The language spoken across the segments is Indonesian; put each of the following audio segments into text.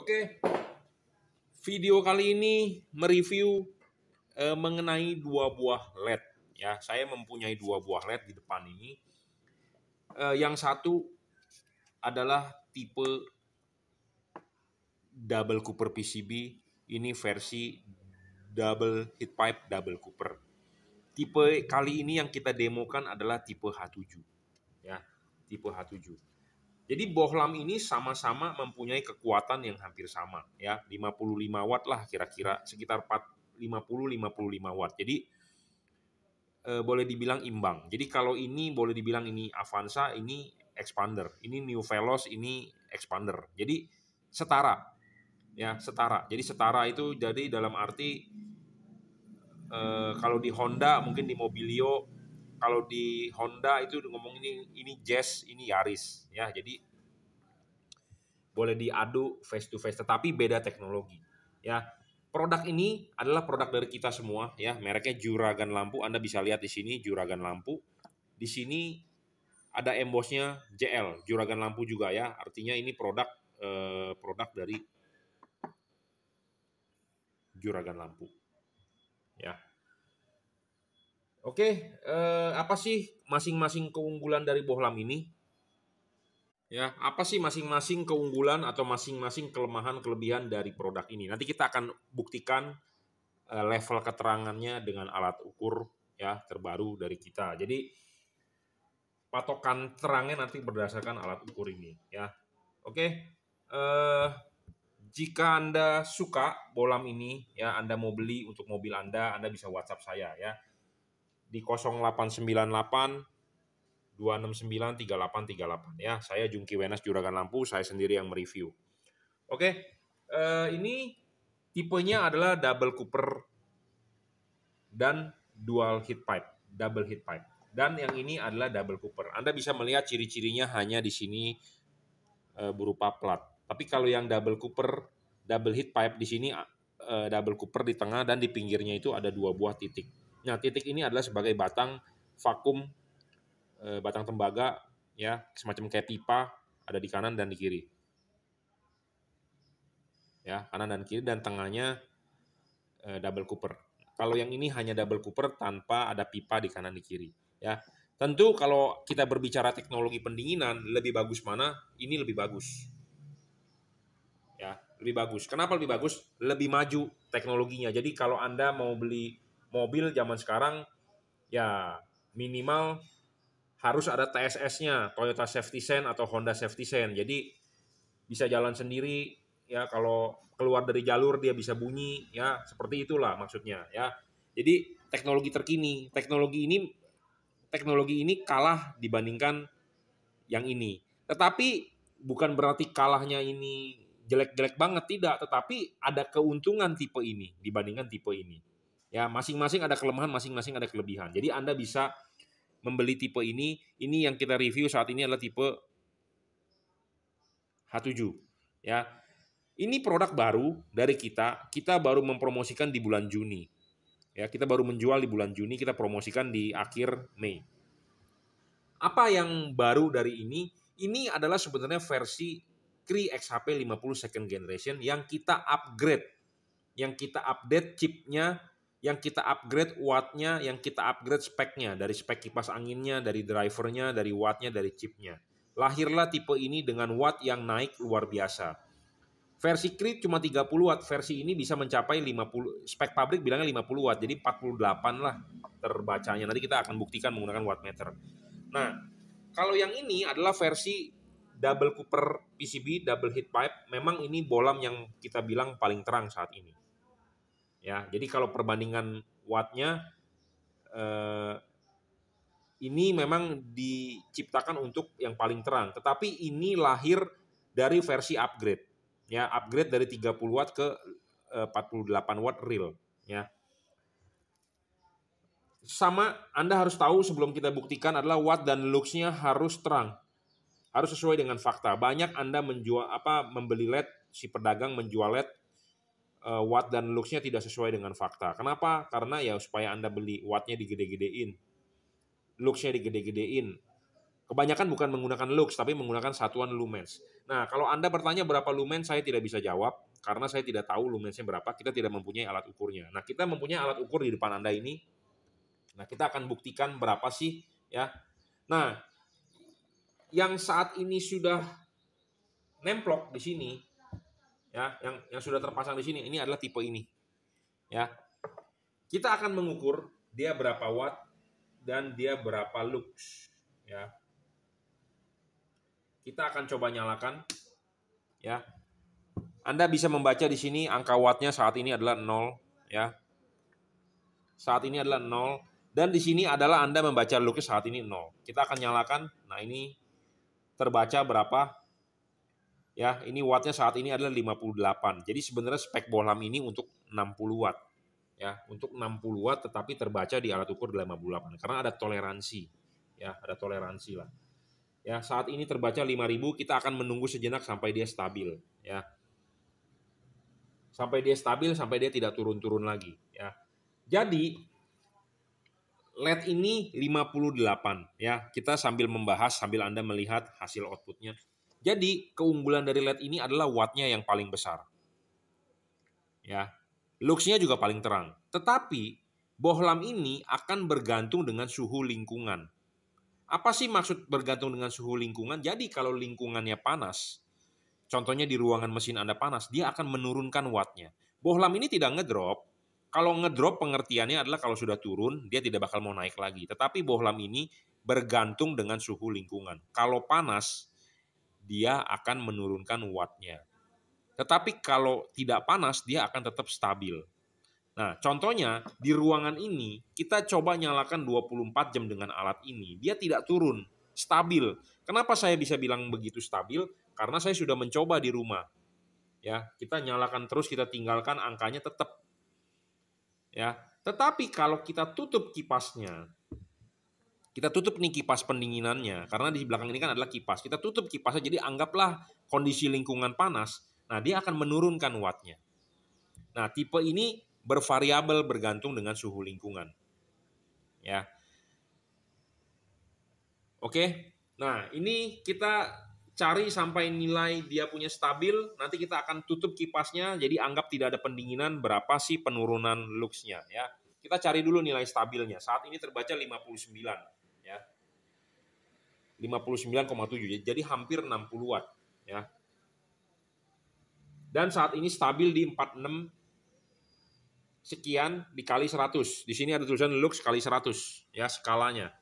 Oke, video kali ini mereview e, mengenai dua buah LED. Ya, saya mempunyai dua buah LED di depan ini. E, yang satu adalah tipe double Cooper PCB. Ini versi double heat pipe double Cooper. Tipe kali ini yang kita demokan adalah tipe H7. Ya, tipe H7 jadi bohlam ini sama-sama mempunyai kekuatan yang hampir sama ya, 55 watt lah kira-kira sekitar 50 55 watt. Jadi e, boleh dibilang imbang. Jadi kalau ini boleh dibilang ini Avanza, ini expander, ini New Veloz, ini expander. Jadi setara. Ya, setara. Jadi setara itu jadi dalam arti e, kalau di Honda mungkin di Mobilio kalau di Honda itu ngomong ini ini Jazz, ini Yaris ya. Jadi boleh diadu face to face tetapi beda teknologi ya produk ini adalah produk dari kita semua ya mereknya Juragan Lampu Anda bisa lihat di sini Juragan Lampu di sini ada embossnya JL Juragan Lampu juga ya artinya ini produk eh, produk dari Juragan Lampu ya Oke, eh, apa sih masing-masing keunggulan dari bohlam ini? Ya, apa sih masing-masing keunggulan atau masing-masing kelemahan kelebihan dari produk ini? Nanti kita akan buktikan eh, level keterangannya dengan alat ukur ya terbaru dari kita. Jadi patokan terangnya nanti berdasarkan alat ukur ini ya. Oke. Uh, jika Anda suka bolam ini ya Anda mau beli untuk mobil Anda, Anda bisa WhatsApp saya ya di 0898 269 38 38 ya. Saya Jungki Wenas Juragan Lampu, saya sendiri yang mereview. Oke, Uh, ini tipenya adalah double cooper dan dual heat pipe, double heat pipe. Dan yang ini adalah double cooper. Anda bisa melihat ciri-cirinya hanya di sini uh, berupa plat. Tapi kalau yang double cooper, double heat pipe di sini uh, double cooper di tengah dan di pinggirnya itu ada dua buah titik. Nah, titik ini adalah sebagai batang vakum Eh, batang tembaga ya semacam kayak pipa ada di kanan dan di kiri ya kanan dan kiri dan tengahnya e, double cooper kalau yang ini hanya double cooper tanpa ada pipa di kanan di kiri ya tentu kalau kita berbicara teknologi pendinginan lebih bagus mana ini lebih bagus ya lebih bagus kenapa lebih bagus lebih maju teknologinya jadi kalau anda mau beli mobil zaman sekarang ya minimal harus ada TSS-nya, Toyota Safety Sense atau Honda Safety Sense. Jadi bisa jalan sendiri ya kalau keluar dari jalur dia bisa bunyi ya seperti itulah maksudnya ya. Jadi teknologi terkini, teknologi ini teknologi ini kalah dibandingkan yang ini. Tetapi bukan berarti kalahnya ini jelek-jelek banget tidak, tetapi ada keuntungan tipe ini dibandingkan tipe ini. Ya, masing-masing ada kelemahan, masing-masing ada kelebihan. Jadi Anda bisa membeli tipe ini, ini yang kita review saat ini adalah tipe H7. Ya. Ini produk baru dari kita, kita baru mempromosikan di bulan Juni. Ya, kita baru menjual di bulan Juni, kita promosikan di akhir Mei. Apa yang baru dari ini? Ini adalah sebenarnya versi Cree XHP 50 second generation yang kita upgrade, yang kita update chipnya yang kita upgrade wattnya, yang kita upgrade speknya, dari spek kipas anginnya, dari drivernya, dari wattnya, dari chipnya. Lahirlah tipe ini dengan watt yang naik luar biasa. Versi Creed cuma 30 watt, versi ini bisa mencapai 50, spek pabrik bilangnya 50 watt, jadi 48 lah terbacanya. Nanti kita akan buktikan menggunakan watt meter. Nah, kalau yang ini adalah versi double cooper PCB, double heat pipe, memang ini bolam yang kita bilang paling terang saat ini ya. Jadi kalau perbandingan wattnya eh, ini memang diciptakan untuk yang paling terang, tetapi ini lahir dari versi upgrade, ya upgrade dari 30 watt ke eh, 48 watt real, ya. Sama, Anda harus tahu sebelum kita buktikan adalah watt dan lux-nya harus terang. Harus sesuai dengan fakta. Banyak Anda menjual apa membeli LED, si pedagang menjual LED uh, watt dan lux nya tidak sesuai dengan fakta. Kenapa? Karena ya supaya Anda beli watt-nya digede-gedein. lux nya digede-gedein. Kebanyakan bukan menggunakan lux tapi menggunakan satuan lumens. Nah, kalau Anda bertanya berapa lumens, saya tidak bisa jawab karena saya tidak tahu lumensnya berapa, kita tidak mempunyai alat ukurnya. Nah, kita mempunyai alat ukur di depan Anda ini. Nah, kita akan buktikan berapa sih ya. Nah, yang saat ini sudah nemplok di sini ya yang yang sudah terpasang di sini ini adalah tipe ini ya kita akan mengukur dia berapa watt dan dia berapa lux ya kita akan coba nyalakan ya Anda bisa membaca di sini angka wattnya saat ini adalah 0 ya saat ini adalah 0 dan di sini adalah Anda membaca lux saat ini 0 kita akan nyalakan nah ini terbaca berapa Ya, ini wattnya saat ini adalah 58. Jadi sebenarnya spek bohlam ini untuk 60 watt. Ya, untuk 60 watt tetapi terbaca di alat ukur 58 karena ada toleransi. Ya, ada toleransi lah. Ya, saat ini terbaca 5000, kita akan menunggu sejenak sampai dia stabil, ya. Sampai dia stabil, sampai dia tidak turun-turun lagi, ya. Jadi LED ini 58 ya. Kita sambil membahas sambil Anda melihat hasil outputnya jadi keunggulan dari LED ini adalah wattnya yang paling besar. Ya, looksnya juga paling terang. Tetapi bohlam ini akan bergantung dengan suhu lingkungan. Apa sih maksud bergantung dengan suhu lingkungan? Jadi kalau lingkungannya panas, contohnya di ruangan mesin Anda panas, dia akan menurunkan wattnya. Bohlam ini tidak ngedrop, kalau ngedrop pengertiannya adalah kalau sudah turun dia tidak bakal mau naik lagi. Tetapi bohlam ini bergantung dengan suhu lingkungan. Kalau panas dia akan menurunkan wattnya. Tetapi kalau tidak panas, dia akan tetap stabil. Nah, contohnya di ruangan ini kita coba nyalakan 24 jam dengan alat ini, dia tidak turun, stabil. Kenapa saya bisa bilang begitu stabil? Karena saya sudah mencoba di rumah. Ya, kita nyalakan terus, kita tinggalkan angkanya tetap. Ya, tetapi kalau kita tutup kipasnya, kita tutup nih kipas pendinginannya karena di belakang ini kan adalah kipas. Kita tutup kipasnya jadi anggaplah kondisi lingkungan panas. Nah, dia akan menurunkan wattnya. Nah, tipe ini bervariabel bergantung dengan suhu lingkungan. Ya. Oke. Nah, ini kita cari sampai nilai dia punya stabil, nanti kita akan tutup kipasnya. Jadi anggap tidak ada pendinginan berapa sih penurunan luxnya ya. Kita cari dulu nilai stabilnya. Saat ini terbaca 59. 59,7 ya. jadi hampir 60 watt ya. Dan saat ini stabil di 46 sekian dikali 100. Di sini ada tulisan lux kali 100 ya skalanya.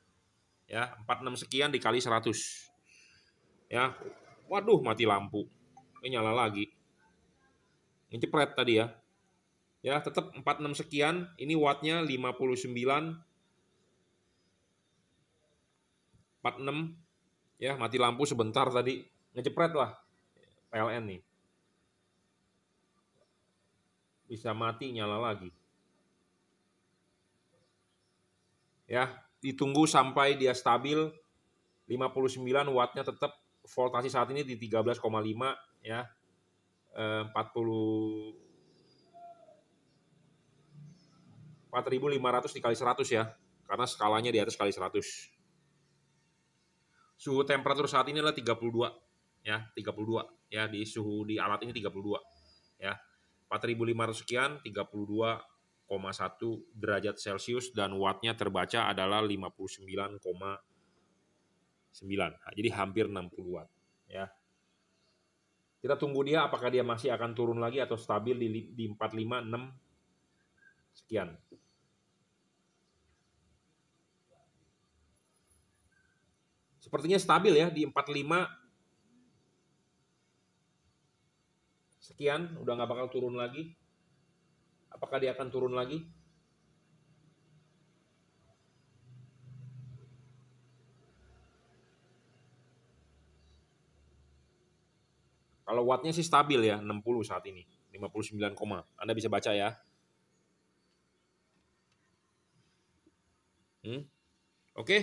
Ya, 46 sekian dikali 100. Ya. Waduh, mati lampu. Ini nyala lagi. Ini cepret tadi ya. Ya, tetap 46 sekian, ini wattnya 59 46 ya mati lampu sebentar tadi ngejepret lah PLN nih bisa mati nyala lagi ya ditunggu sampai dia stabil 59 wattnya tetap voltasi saat ini di 13,5 ya 40 eh, 4500 dikali 100 ya karena skalanya di atas kali 100 suhu temperatur saat ini adalah 32 ya, 32 ya di suhu di alat ini 32 ya. 4500 sekian 32,1 derajat Celcius dan wattnya terbaca adalah 59,9. Nah, jadi hampir 60 watt ya. Kita tunggu dia apakah dia masih akan turun lagi atau stabil di, di 456 sekian. Sepertinya stabil ya di 45. Sekian, udah nggak bakal turun lagi. Apakah dia akan turun lagi? Kalau wattnya sih stabil ya, 60 saat ini. 59, Anda bisa baca ya. Hmm? Oke. Okay?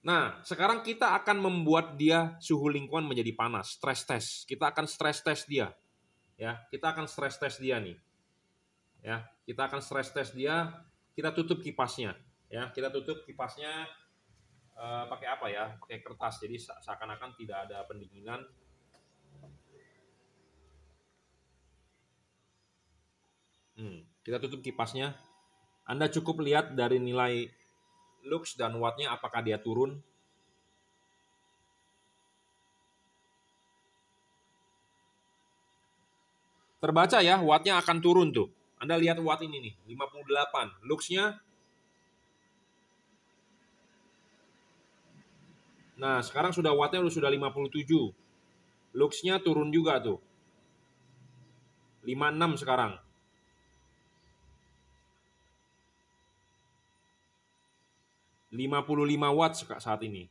Nah, sekarang kita akan membuat dia suhu lingkungan menjadi panas, stress test. Kita akan stress test dia. Ya, kita akan stress test dia nih. Ya, kita akan stress test dia. Kita tutup kipasnya. Ya, kita tutup kipasnya uh, pakai apa ya? Pakai kertas. Jadi seakan-akan tidak ada pendinginan. Hmm, kita tutup kipasnya. Anda cukup lihat dari nilai lux dan Watt-nya apakah dia turun? Terbaca ya, Watt-nya akan turun tuh. Anda lihat watt ini nih, 58. Lux-nya? Nah, sekarang sudah Watt-nya sudah 57. Lux-nya turun juga tuh. 56 sekarang. 55 watt saat ini.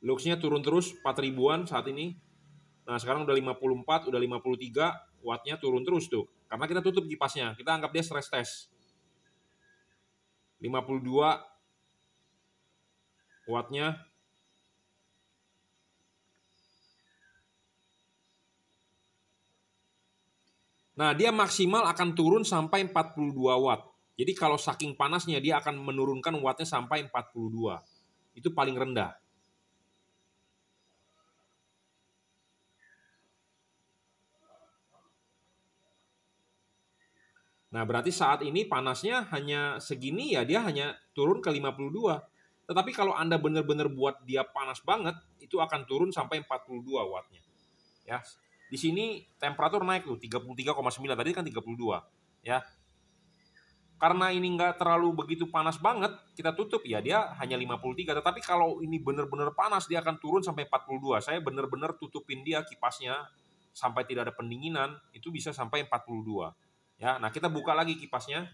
Luxnya turun terus 4 ribuan saat ini. Nah sekarang udah 54, udah 53, wattnya turun terus tuh. Karena kita tutup kipasnya, kita anggap dia stress test. 52 wattnya Nah, dia maksimal akan turun sampai 42 watt. Jadi kalau saking panasnya dia akan menurunkan wattnya sampai 42. Itu paling rendah. Nah, berarti saat ini panasnya hanya segini ya, dia hanya turun ke 52. Tetapi kalau Anda benar-benar buat dia panas banget, itu akan turun sampai 42 wattnya. Ya, di sini temperatur naik tuh 33,9 tadi kan 32 ya. Karena ini nggak terlalu begitu panas banget, kita tutup ya dia hanya 53. Tetapi kalau ini benar-benar panas dia akan turun sampai 42. Saya benar-benar tutupin dia kipasnya sampai tidak ada pendinginan itu bisa sampai 42. Ya, nah kita buka lagi kipasnya.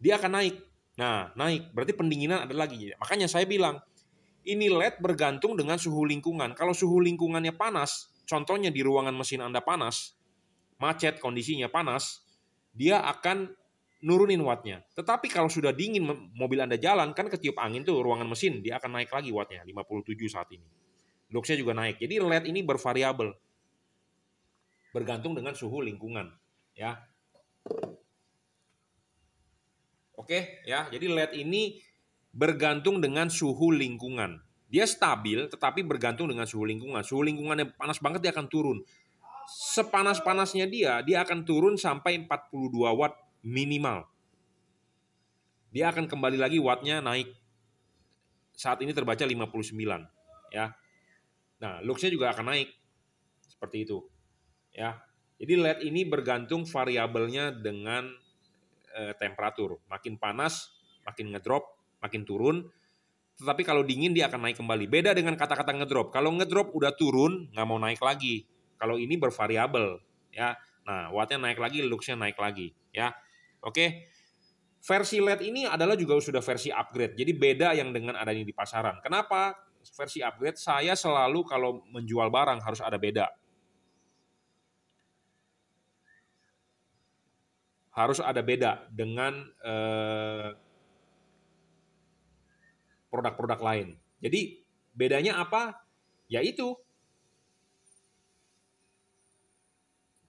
Dia akan naik. Nah, naik. Berarti pendinginan ada lagi. Makanya saya bilang ini LED bergantung dengan suhu lingkungan. Kalau suhu lingkungannya panas, contohnya di ruangan mesin Anda panas, macet kondisinya panas, dia akan nurunin wattnya. Tetapi kalau sudah dingin mobil Anda jalan, kan ketiup angin tuh ruangan mesin, dia akan naik lagi wattnya, 57 saat ini. Luxnya juga naik. Jadi LED ini bervariabel. Bergantung dengan suhu lingkungan. ya. Oke, ya. Jadi LED ini bergantung dengan suhu lingkungan. Dia stabil tetapi bergantung dengan suhu lingkungan. Suhu lingkungannya panas banget dia akan turun. Sepanas-panasnya dia, dia akan turun sampai 42 watt minimal. Dia akan kembali lagi wattnya naik. Saat ini terbaca 59 ya. Nah, luxnya juga akan naik. Seperti itu. Ya. Jadi LED ini bergantung variabelnya dengan e, temperatur. Makin panas, makin ngedrop, makin turun. Tetapi kalau dingin dia akan naik kembali. Beda dengan kata-kata ngedrop. Kalau ngedrop udah turun, nggak mau naik lagi. Kalau ini bervariabel, ya. Nah, wattnya naik lagi, looksnya naik lagi, ya. Oke. Versi LED ini adalah juga sudah versi upgrade. Jadi beda yang dengan adanya di pasaran. Kenapa? Versi upgrade saya selalu kalau menjual barang harus ada beda. Harus ada beda dengan eh, produk-produk lain. Jadi bedanya apa? Yaitu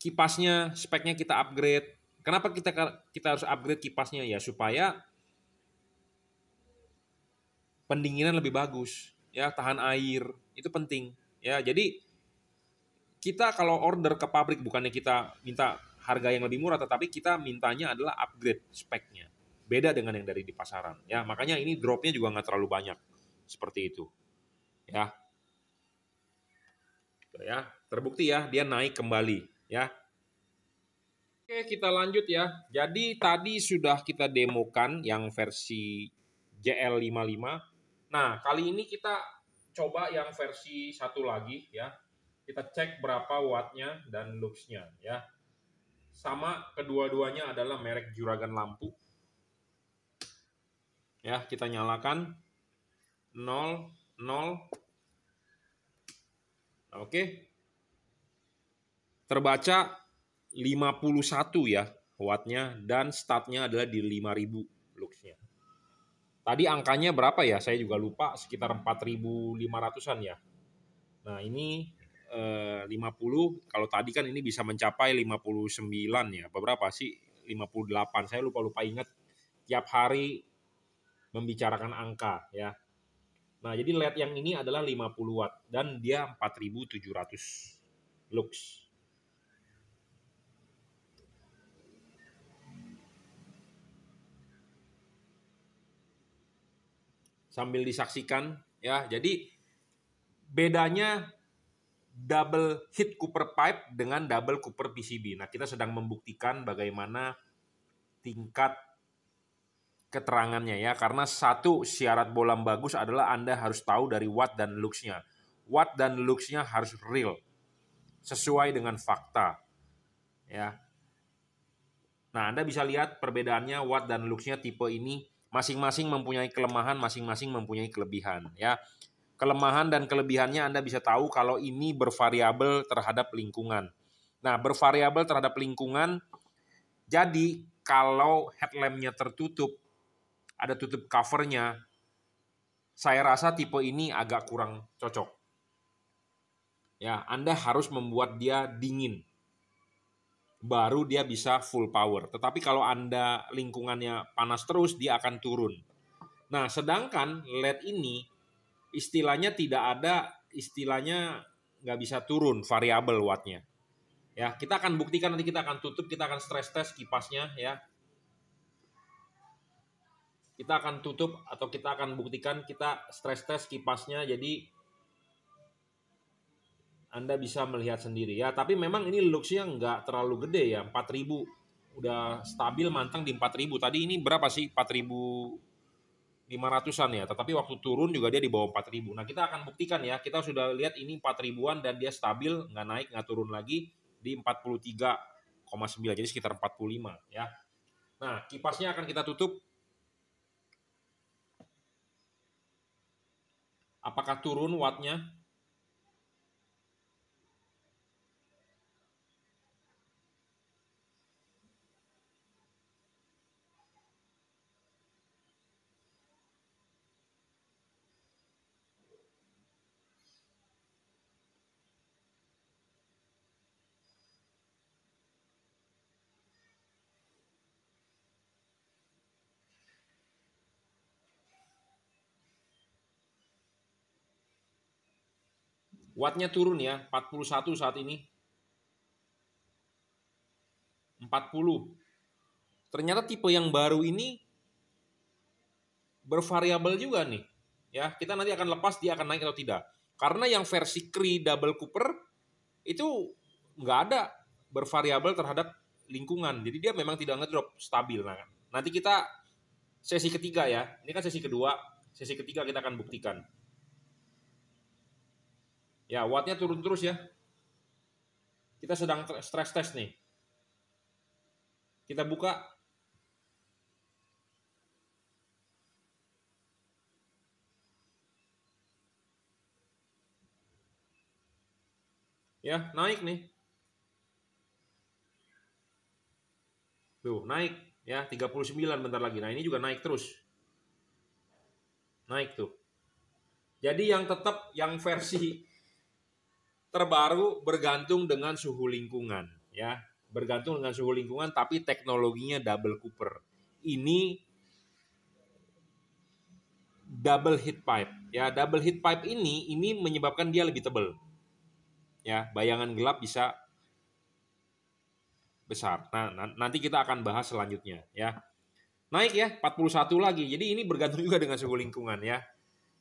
kipasnya, speknya kita upgrade. Kenapa kita kita harus upgrade kipasnya ya supaya pendinginan lebih bagus, ya tahan air itu penting. Ya, jadi kita kalau order ke pabrik bukannya kita minta harga yang lebih murah tetapi kita mintanya adalah upgrade speknya Beda dengan yang dari di pasaran. Ya, makanya ini dropnya juga nggak terlalu banyak. Seperti itu. Ya. Ya, terbukti ya dia naik kembali, ya. Oke, kita lanjut ya. Jadi tadi sudah kita demokan yang versi JL55. Nah, kali ini kita coba yang versi satu lagi ya. Kita cek berapa wattnya dan luxnya ya. Sama kedua-duanya adalah merek Juragan Lampu Ya, kita nyalakan 0 0 Oke. Terbaca 51 ya wattnya dan statnya adalah di 5000 luxnya. Tadi angkanya berapa ya? Saya juga lupa sekitar 4500-an ya. Nah, ini 50 eh, kalau tadi kan ini bisa mencapai 59 ya. Beberapa sih? 58. Saya lupa-lupa ingat tiap hari membicarakan angka ya. Nah, jadi LED yang ini adalah 50 watt dan dia 4700 lux. Sambil disaksikan ya. Jadi bedanya double heat Cooper pipe dengan double Cooper PCB. Nah, kita sedang membuktikan bagaimana tingkat keterangannya ya karena satu syarat bolam bagus adalah Anda harus tahu dari what dan looks-nya. What dan looks-nya harus real. Sesuai dengan fakta. Ya. Nah, Anda bisa lihat perbedaannya what dan looks-nya tipe ini masing-masing mempunyai kelemahan, masing-masing mempunyai kelebihan ya. Kelemahan dan kelebihannya Anda bisa tahu kalau ini bervariabel terhadap lingkungan. Nah, bervariabel terhadap lingkungan jadi kalau headlamp-nya tertutup ada tutup covernya. Saya rasa tipe ini agak kurang cocok. Ya, Anda harus membuat dia dingin. Baru dia bisa full power. Tetapi kalau Anda lingkungannya panas terus, dia akan turun. Nah, sedangkan LED ini istilahnya tidak ada istilahnya nggak bisa turun variabel wattnya. Ya, kita akan buktikan nanti kita akan tutup, kita akan stress test kipasnya ya kita akan tutup atau kita akan buktikan kita stress test kipasnya jadi anda bisa melihat sendiri ya tapi memang ini luxnya nggak terlalu gede ya 4000 udah stabil mantang di 4000 tadi ini berapa sih 4000 500-an ya tetapi waktu turun juga dia di bawah 4000 nah kita akan buktikan ya kita sudah lihat ini 4000-an dan dia stabil nggak naik nggak turun lagi di 43,9 jadi sekitar 45 ya nah kipasnya akan kita tutup Apakah turun wattnya? Wattnya turun ya, 41 saat ini. 40. Ternyata tipe yang baru ini bervariabel juga nih. Ya, kita nanti akan lepas dia akan naik atau tidak. Karena yang versi Cree Double Cooper itu nggak ada bervariabel terhadap lingkungan. Jadi dia memang tidak ngedrop, stabil. Nah, nanti kita sesi ketiga ya. Ini kan sesi kedua, sesi ketiga kita akan buktikan. Ya, wattnya turun terus ya. Kita sedang stress test nih. Kita buka. Ya, naik nih. Tuh, naik ya 39 bentar lagi. Nah, ini juga naik terus. Naik tuh. Jadi yang tetap yang versi terbaru bergantung dengan suhu lingkungan ya bergantung dengan suhu lingkungan tapi teknologinya double cooper ini double heat pipe ya double heat pipe ini ini menyebabkan dia lebih tebal ya bayangan gelap bisa besar nah nanti kita akan bahas selanjutnya ya naik ya 41 lagi jadi ini bergantung juga dengan suhu lingkungan ya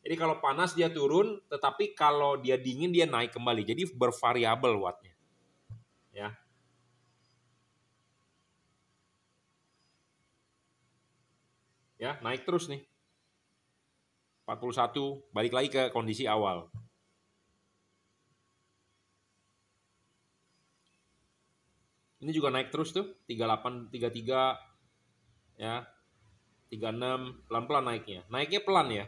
jadi kalau panas dia turun, tetapi kalau dia dingin dia naik kembali. Jadi bervariabel wattnya. Ya. Ya, naik terus nih. 41 balik lagi ke kondisi awal. Ini juga naik terus tuh, 38 33 ya. 36 pelan-pelan naiknya. Naiknya pelan ya,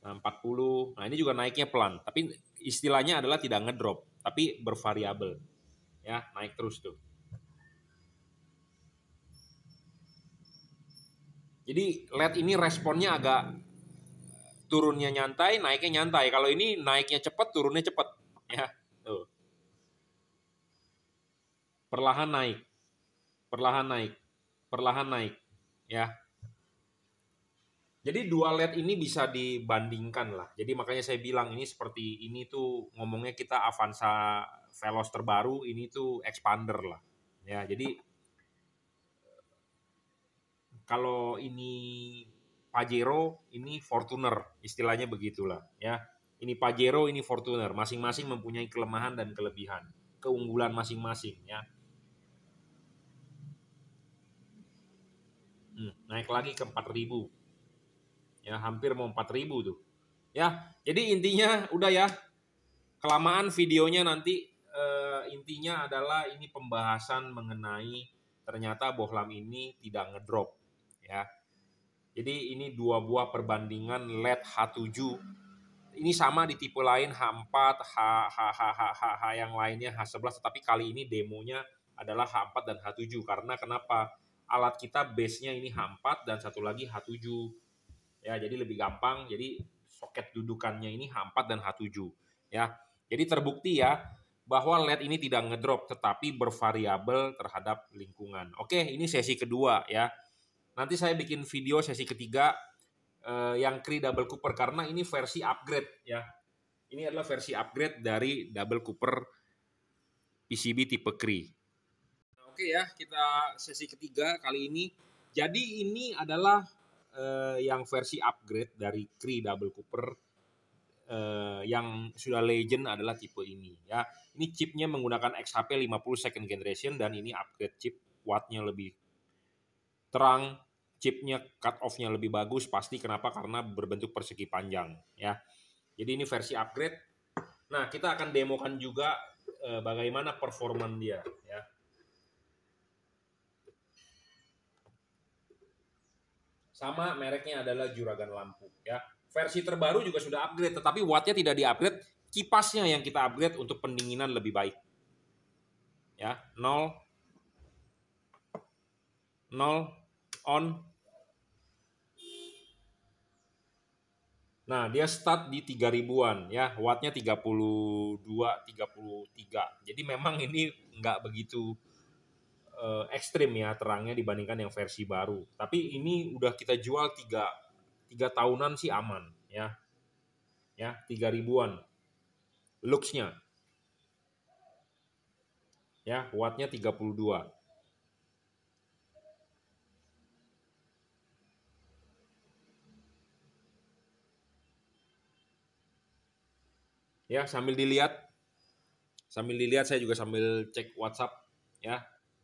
40. Nah, nah, ini juga naiknya pelan, tapi istilahnya adalah tidak ngedrop, tapi bervariabel. Ya, naik terus tuh. Jadi LED ini responnya agak turunnya nyantai, naiknya nyantai. Kalau ini naiknya cepat, turunnya cepat, ya. Tuh. Perlahan naik. Perlahan naik. Perlahan naik, ya. Jadi dua LED ini bisa dibandingkan lah. Jadi makanya saya bilang ini seperti ini tuh ngomongnya kita Avanza Veloz terbaru, ini tuh expander lah. Ya, jadi eh, kalau ini Pajero, ini Fortuner, istilahnya begitulah ya. Ini Pajero, ini Fortuner, masing-masing mempunyai kelemahan dan kelebihan, keunggulan masing-masing ya. Hmm, naik lagi ke 4000 ya hampir mau 4000 tuh. Ya, jadi intinya udah ya. Kelamaan videonya nanti uh, intinya adalah ini pembahasan mengenai ternyata bohlam ini tidak ngedrop ya. Jadi ini dua buah perbandingan LED H7 ini sama di tipe lain H4, H, H, H, H, H, H yang lainnya H11 tetapi kali ini demonya adalah H4 dan H7 karena kenapa alat kita base-nya ini H4 dan satu lagi H7 ya jadi lebih gampang jadi soket dudukannya ini H4 dan H7 ya jadi terbukti ya bahwa LED ini tidak ngedrop tetapi bervariabel terhadap lingkungan oke ini sesi kedua ya nanti saya bikin video sesi ketiga eh, yang Cree Double Cooper karena ini versi upgrade ya ini adalah versi upgrade dari Double Cooper PCB tipe Cree nah, oke ya kita sesi ketiga kali ini jadi ini adalah uh, yang versi upgrade dari Cree Double Cooper uh, yang sudah legend adalah tipe ini ya. Ini chipnya menggunakan XHP 50 second generation dan ini upgrade chip wattnya lebih terang, chipnya cut offnya lebih bagus pasti kenapa karena berbentuk persegi panjang ya. Jadi ini versi upgrade. Nah, kita akan demokan juga uh, bagaimana performan dia ya. Sama mereknya adalah Juragan Lampu ya. Versi terbaru juga sudah upgrade tetapi wattnya tidak di-upgrade, kipasnya yang kita upgrade untuk pendinginan lebih baik. Ya, nol nol on Nah, dia start di 3000-an ya, wattnya 32, 33. Jadi memang ini nggak begitu uh, ekstrim ya terangnya dibandingkan yang versi baru. Tapi ini udah kita jual tiga tiga tahunan sih aman ya, ya tiga ribuan looksnya, ya wattnya 32 ya sambil dilihat sambil dilihat saya juga sambil cek WhatsApp ya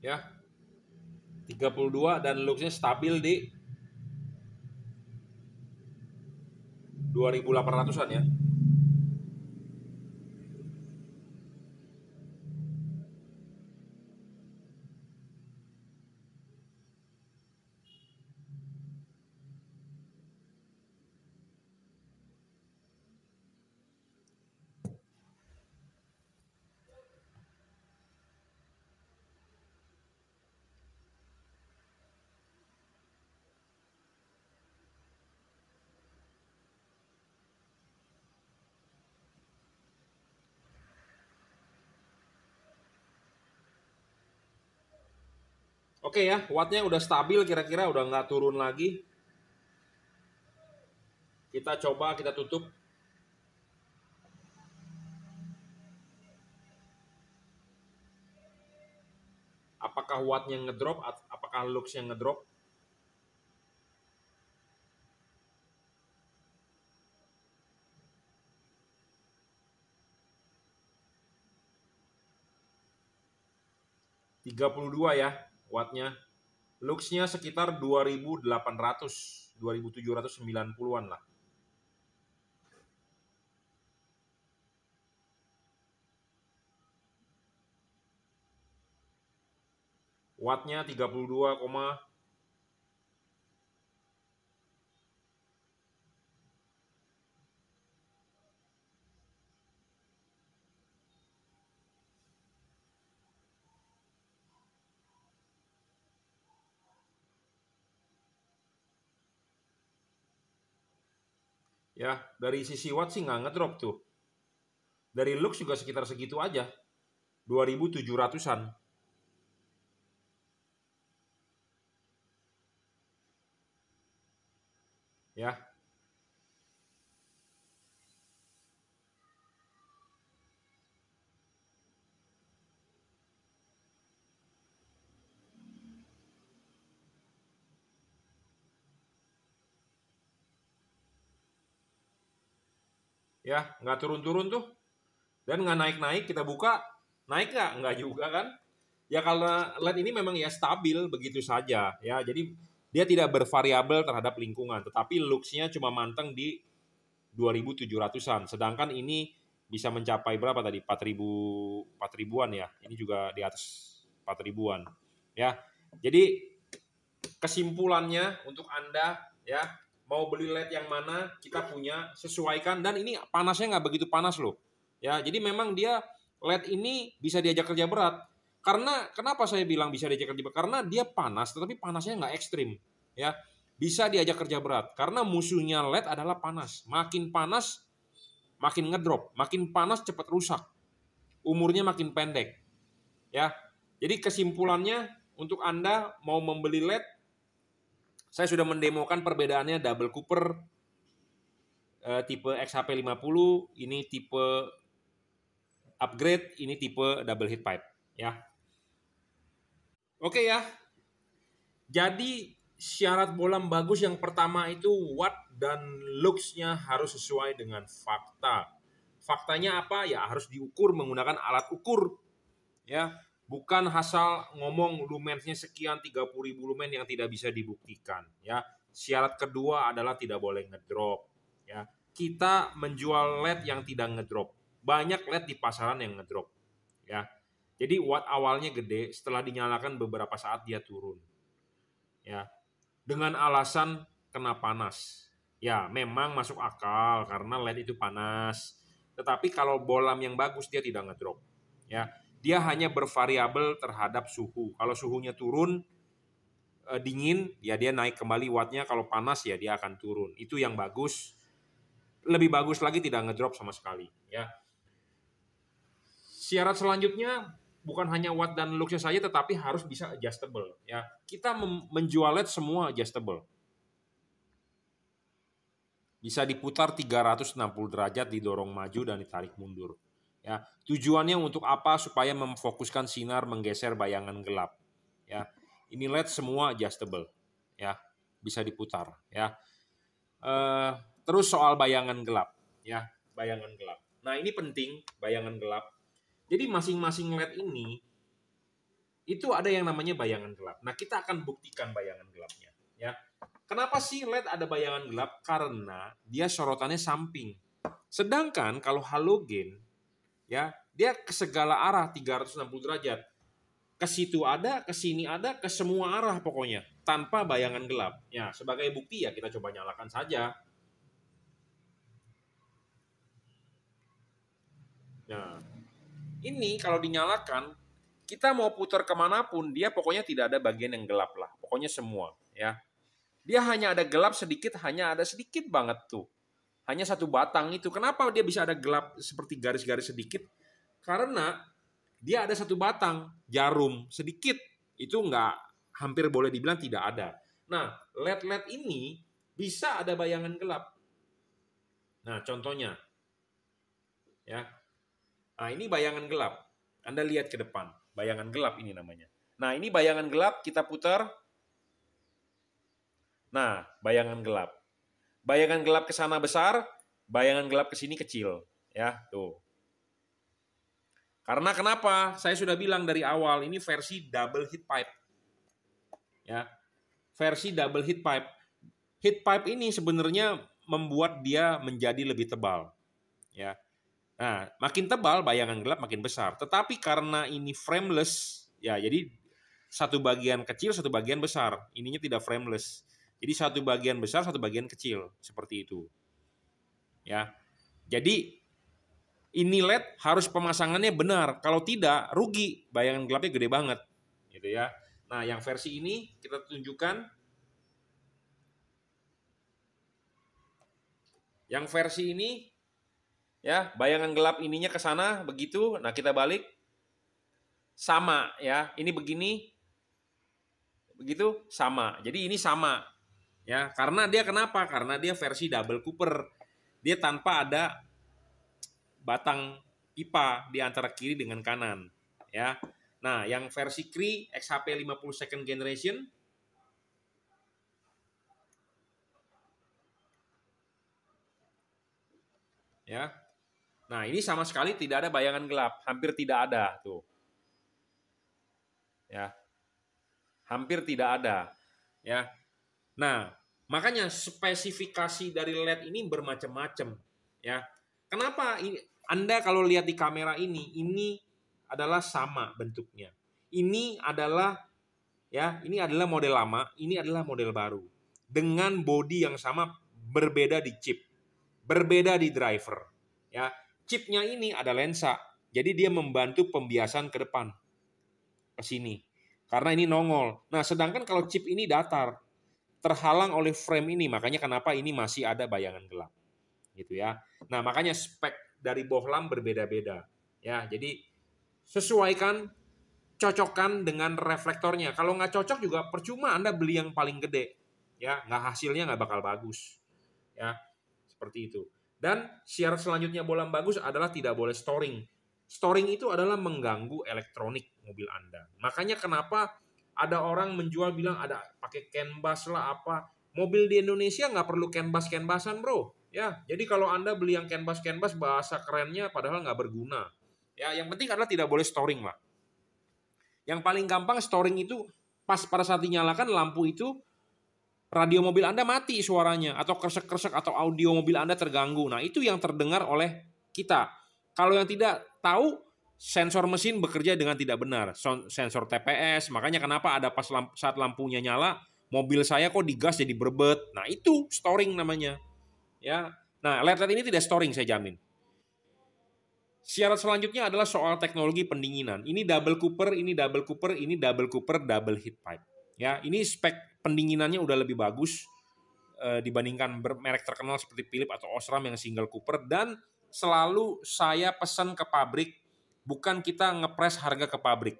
ya 32 dan looksnya stabil di 2800-an ya Oke okay ya, wattnya udah stabil kira-kira udah nggak turun lagi. Kita coba kita tutup. Apakah wattnya ngedrop? Apakah looksnya ngedrop? Tiga puluh dua ya, wattnya. Lux-nya sekitar 2800, 2790-an lah. Wattnya Ya, dari sisi watt sih nggak ngedrop tuh. Dari lux juga sekitar segitu aja. 2700-an. ya nggak turun-turun tuh dan nggak naik-naik kita buka naik nggak nggak juga kan ya karena LED ini memang ya stabil begitu saja ya jadi dia tidak bervariabel terhadap lingkungan tetapi looks cuma manteng di 2700-an sedangkan ini bisa mencapai berapa tadi 4000 4000-an ya ini juga di atas 4000-an ya jadi kesimpulannya untuk Anda ya mau beli LED yang mana kita punya sesuaikan dan ini panasnya nggak begitu panas loh ya jadi memang dia LED ini bisa diajak kerja berat karena kenapa saya bilang bisa diajak kerja berat karena dia panas tetapi panasnya nggak ekstrim ya bisa diajak kerja berat karena musuhnya LED adalah panas makin panas makin ngedrop makin panas cepat rusak umurnya makin pendek ya jadi kesimpulannya untuk anda mau membeli LED saya sudah mendemokan perbedaannya double Cooper uh, tipe XHP50, ini tipe upgrade, ini tipe double heat pipe ya. Oke ya. Jadi syarat bolam bagus yang pertama itu what dan looks-nya harus sesuai dengan fakta. Faktanya apa? Ya harus diukur menggunakan alat ukur. Ya, bukan hasil ngomong lumensnya sekian 30 ribu lumen yang tidak bisa dibuktikan ya syarat kedua adalah tidak boleh ngedrop ya kita menjual LED yang tidak ngedrop banyak LED di pasaran yang ngedrop ya jadi watt awalnya gede setelah dinyalakan beberapa saat dia turun ya dengan alasan kena panas ya memang masuk akal karena LED itu panas tetapi kalau bolam yang bagus dia tidak ngedrop ya dia hanya bervariabel terhadap suhu. Kalau suhunya turun eh, dingin, ya dia naik kembali wattnya. Kalau panas ya dia akan turun. Itu yang bagus. Lebih bagus lagi tidak ngedrop sama sekali. Ya. Syarat selanjutnya bukan hanya watt dan luxnya saja, tetapi harus bisa adjustable. Ya, kita menjual LED semua adjustable. Bisa diputar 360 derajat, didorong maju dan ditarik mundur Ya, tujuannya untuk apa? Supaya memfokuskan sinar menggeser bayangan gelap. Ya, ini LED semua adjustable. Ya, bisa diputar. Ya, e, terus soal bayangan gelap. Ya, bayangan gelap. Nah, ini penting bayangan gelap. Jadi masing-masing LED ini itu ada yang namanya bayangan gelap. Nah, kita akan buktikan bayangan gelapnya. Ya, Kenapa sih LED ada bayangan gelap? Karena dia sorotannya samping. Sedangkan kalau halogen ya dia ke segala arah 360 derajat ke situ ada ke sini ada ke semua arah pokoknya tanpa bayangan gelap ya sebagai bukti ya kita coba nyalakan saja nah ini kalau dinyalakan kita mau putar kemanapun dia pokoknya tidak ada bagian yang gelap lah pokoknya semua ya dia hanya ada gelap sedikit hanya ada sedikit banget tuh hanya satu batang itu. Kenapa dia bisa ada gelap seperti garis-garis sedikit? Karena dia ada satu batang jarum sedikit. Itu nggak hampir boleh dibilang tidak ada. Nah, LED-LED ini bisa ada bayangan gelap. Nah, contohnya. Ya. Nah, ini bayangan gelap. Anda lihat ke depan. Bayangan gelap ini namanya. Nah, ini bayangan gelap kita putar. Nah, bayangan gelap bayangan gelap ke sana besar, bayangan gelap ke sini kecil, ya, tuh. Karena kenapa? Saya sudah bilang dari awal ini versi double heat pipe. Ya. Versi double heat pipe. Heat pipe ini sebenarnya membuat dia menjadi lebih tebal. Ya. Nah, makin tebal bayangan gelap makin besar. Tetapi karena ini frameless, ya jadi satu bagian kecil, satu bagian besar. Ininya tidak frameless. Jadi satu bagian besar, satu bagian kecil, seperti itu. Ya. Jadi ini LED harus pemasangannya benar. Kalau tidak rugi, bayangan gelapnya gede banget. Gitu ya. Nah, yang versi ini kita tunjukkan Yang versi ini ya, bayangan gelap ininya ke sana begitu. Nah, kita balik sama ya. Ini begini begitu sama. Jadi ini sama ya karena dia kenapa karena dia versi double cooper dia tanpa ada batang pipa di antara kiri dengan kanan ya nah yang versi kri XHP 50 second generation ya nah ini sama sekali tidak ada bayangan gelap hampir tidak ada tuh ya hampir tidak ada ya nah Makanya spesifikasi dari LED ini bermacam-macam ya. Kenapa Anda kalau lihat di kamera ini, ini adalah sama bentuknya. Ini adalah ya, ini adalah model lama, ini adalah model baru. Dengan body yang sama berbeda di chip. Berbeda di driver ya. Chipnya ini ada lensa. Jadi dia membantu pembiasan ke depan ke sini. Karena ini nongol. Nah, sedangkan kalau chip ini datar, terhalang oleh frame ini. Makanya kenapa ini masih ada bayangan gelap. Gitu ya. Nah, makanya spek dari bohlam berbeda-beda. Ya, jadi sesuaikan cocokkan dengan reflektornya. Kalau nggak cocok juga percuma Anda beli yang paling gede. Ya, nggak hasilnya nggak bakal bagus. Ya, seperti itu. Dan syarat selanjutnya bohlam bagus adalah tidak boleh storing. Storing itu adalah mengganggu elektronik mobil Anda. Makanya kenapa ada orang menjual bilang ada pakai canvas lah apa. Mobil di Indonesia nggak perlu canvas-canvasan bro. Ya, jadi kalau Anda beli yang canvas-canvas bahasa kerennya padahal nggak berguna. Ya, yang penting adalah tidak boleh storing lah. Yang paling gampang storing itu pas pada saat dinyalakan lampu itu radio mobil Anda mati suaranya atau kersek kersek atau audio mobil Anda terganggu. Nah, itu yang terdengar oleh kita. Kalau yang tidak tahu sensor mesin bekerja dengan tidak benar. Sensor TPS, makanya kenapa ada pas lamp, saat lampunya nyala, mobil saya kok digas jadi berbet. Nah, itu storing namanya. Ya. Nah, LED-LED ini tidak storing saya jamin. Syarat selanjutnya adalah soal teknologi pendinginan. Ini double cooper, ini double cooper, ini double cooper, double heat pipe. Ya, ini spek pendinginannya udah lebih bagus eh, dibandingkan merek terkenal seperti Philips atau Osram yang single cooper dan selalu saya pesan ke pabrik bukan kita ngepres harga ke pabrik.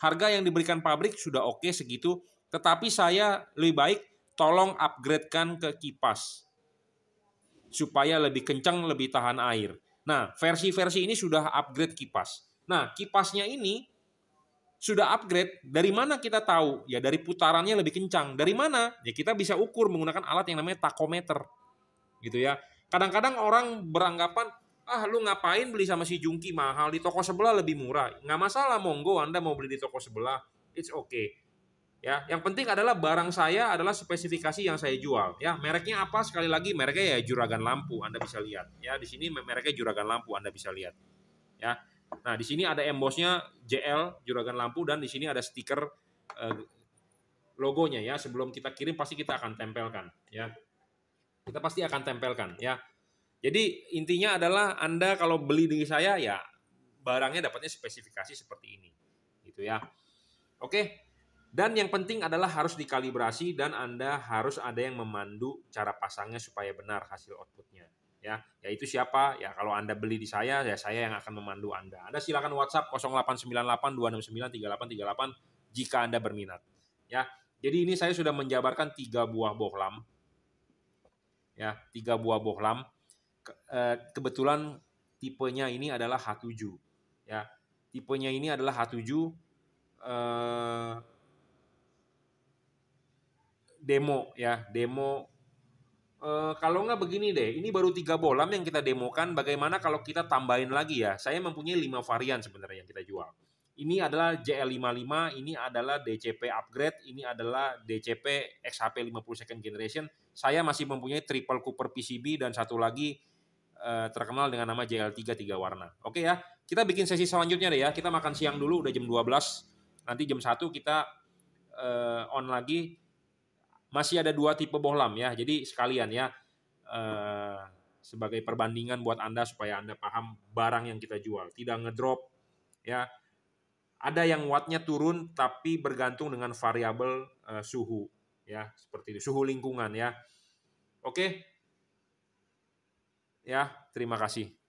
Harga yang diberikan pabrik sudah oke okay segitu, tetapi saya lebih baik tolong upgradekan ke kipas supaya lebih kencang, lebih tahan air. Nah, versi-versi ini sudah upgrade kipas. Nah, kipasnya ini sudah upgrade, dari mana kita tahu? Ya dari putarannya lebih kencang. Dari mana? Ya kita bisa ukur menggunakan alat yang namanya takometer. Gitu ya. Kadang-kadang orang beranggapan ah lu ngapain beli sama si Jungki mahal di toko sebelah lebih murah nggak masalah monggo anda mau beli di toko sebelah it's okay ya yang penting adalah barang saya adalah spesifikasi yang saya jual ya mereknya apa sekali lagi mereknya ya juragan lampu anda bisa lihat ya di sini mereknya juragan lampu anda bisa lihat ya nah di sini ada embossnya JL juragan lampu dan di sini ada stiker eh, logonya ya sebelum kita kirim pasti kita akan tempelkan ya kita pasti akan tempelkan ya jadi intinya adalah Anda kalau beli dari saya ya barangnya dapatnya spesifikasi seperti ini. Gitu ya. Oke. Dan yang penting adalah harus dikalibrasi dan Anda harus ada yang memandu cara pasangnya supaya benar hasil outputnya. Ya, yaitu siapa? Ya kalau Anda beli di saya, ya saya yang akan memandu Anda. Anda silakan WhatsApp 0898 269 3838 jika Anda berminat. Ya, jadi ini saya sudah menjabarkan tiga buah bohlam. Ya, tiga buah bohlam ke, eh, kebetulan tipenya ini adalah H7 ya. Tipenya ini adalah H7 eh, demo ya, demo Uh, kalau nggak begini deh, ini baru tiga bolam yang kita demokan. Bagaimana kalau kita tambahin lagi ya? Saya mempunyai lima varian sebenarnya yang kita jual. Ini adalah JL55, ini adalah DCP upgrade, ini adalah DCP XHP 50 second generation. Saya masih mempunyai triple Cooper PCB dan satu lagi Eh, terkenal dengan nama JL3 tiga warna. Oke ya, kita bikin sesi selanjutnya deh ya. Kita makan siang dulu udah jam 12. Nanti jam 1 kita uh, on lagi. Masih ada dua tipe bohlam ya. Jadi sekalian ya uh, sebagai perbandingan buat Anda supaya Anda paham barang yang kita jual. Tidak ngedrop ya. Ada yang wattnya turun tapi bergantung dengan variabel uh, suhu ya, seperti itu. Suhu lingkungan ya. Oke. Ya, terima kasih.